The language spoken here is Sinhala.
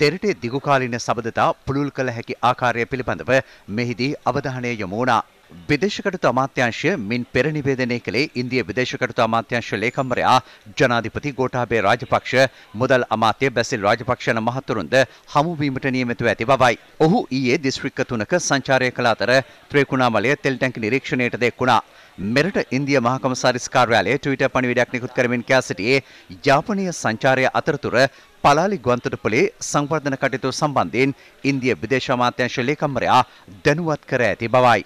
දෙරටේ දිගුකාලීන සබඳතා පුළුල් කළ හැකි ආකාරය පිළිබඳව මෙහිදී අවධානය යොමු වුණා. විදේශකටතු අමාත්‍යංශය මින් පෙර නිවේදනය කළේ ඉන්දිය විදේශකටතු අමාත්‍යංශ ලේකම්වරයා ජනාධිපති ගෝඨාභය රාජපක්ෂ මුදල් අමාත්‍ය බැසිල් රාජපක්ෂන මහතුරුන්ද හමුවීමට නියමිතව ඇති බවයි. ඔහු ඊයේ දිස්ත්‍රික්ක තුනක සංචාරය කළ අතර ත්‍රිකුණාමලය තෙල් ටැංක නිරීක්ෂණයට දෙක්ුණා. මෙරට ඉන්දිය මහකමසාරිස් කාර්යාලයේ ට්විටර් පණිවිඩයක් නිකුත් කරමින් කියා සිටියේ ජාපනීය සංචාරය අතරතුර පලාලි ගුවන්තොටුපළේ සංවර්ධන කටයුතු සම්බන්ධයෙන් ඉන්දිය විදේශ අමාත්‍යාංශ ලේකම්වරයා දැනුවත් කර ඇති බවයි.